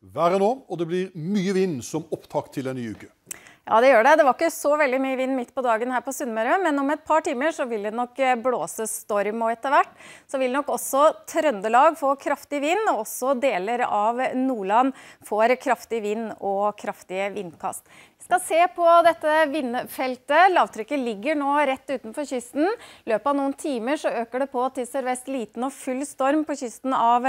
Været nå, og det blir mye vind som opptak til en ny uke. Ja, det gjør det. Det var ikke så veldig mye vind midt på dagen her på Sunnmøre, men om et par timer så vil det nok eh, blåse storm, og etter hvert så vil nok også Trøndelag få kraftig vind, og også deler av Nordland får kraftig vind og kraftige vindkast. Vi skal se på dette vindfeltet. Lavtrykket ligger nå rett utenfor kysten. I løpet av noen timer så øker det på til sørvest liten og full storm på kysten av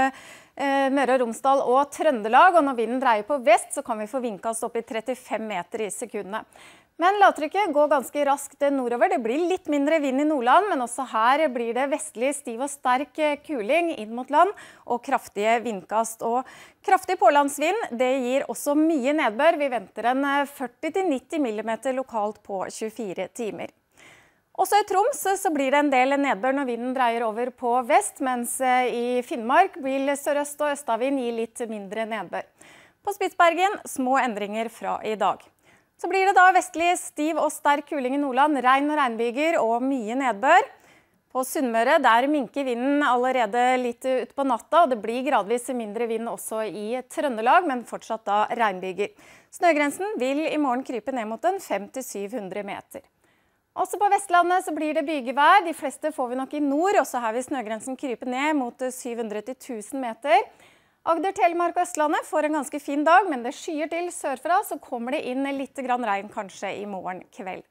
Eh, Møre og Romsdal og Trøndelag. og Når vinden dreier på vest, så kan vi få vindkast opp i 35 meter i sekundet. Men lavtrykket går ganske raskt nordover. Det blir litt mindre vind i Nordland, men også her blir det vestlig stiv og sterk eh, kuling inn mot land og kraftige vindkast. Og kraftig pålandsvind det gir også mye nedbør. Vi venter en 40-90 eh, mm lokalt på 24 timer. Også i Troms så blir det en del nedbør når vinden dreier over på vest, mens eh, i Finnmark vil sørøst og østavind gi litt mindre nedbør. På Spitsbergen små endringer fra i dag. Så blir det da vestlig stiv og sterk kuling i Nordland, regn og regnbyger og mye nedbør. På Sunnmøre der minker vinden allerede litt utpå natta, og det blir gradvis mindre vind også i Trøndelag, men fortsatt da regnbyger. Snøgrensen vil i morgen krype ned mot en 500-700 meter. Også på Vestlandet så blir det bygevær. De fleste får vi nok i nord. Også her vil snøgrensen krype ned mot 700-1000 eh, meter. Agder, Telemark og Østlandet får en ganske fin dag, men det skyer til sørfra. Så kommer det inn litt regn kanskje i morgen kveld.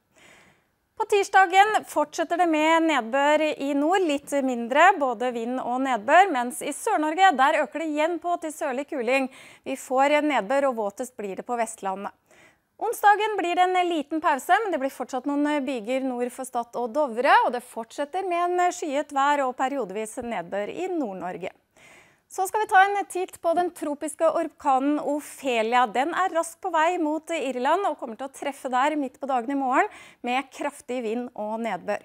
På tirsdagen fortsetter det med nedbør i nord, litt mindre, både vind og nedbør. Mens i Sør-Norge der øker det igjen på til sørlig kuling. Vi får nedbør, og våtest blir det på Vestlandet. Onsdagen blir det en liten pause, men det blir fortsatt noen eh, byger nord for Stad og Dovre. Og det fortsetter med en eh, skyet vær og periodevis nedbør i Nord-Norge. Så skal vi ta en titt på den tropiske orkanen Ophelia. Den er raskt på vei mot Irland og kommer til å treffe der midt på dagen i morgen med kraftig vind og nedbør.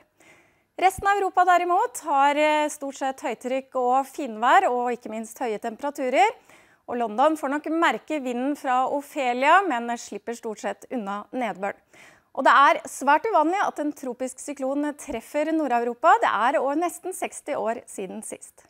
Resten av Europa derimot har eh, stort sett høytrykk og finvær, og ikke minst høye temperaturer. Og London får nok merke vinden fra Ofelia, men slipper stort sett unna nedbøren. Og det er svært uvanlig at en tropisk syklon treffer Nord-Europa. Det er nesten 60 år siden sist.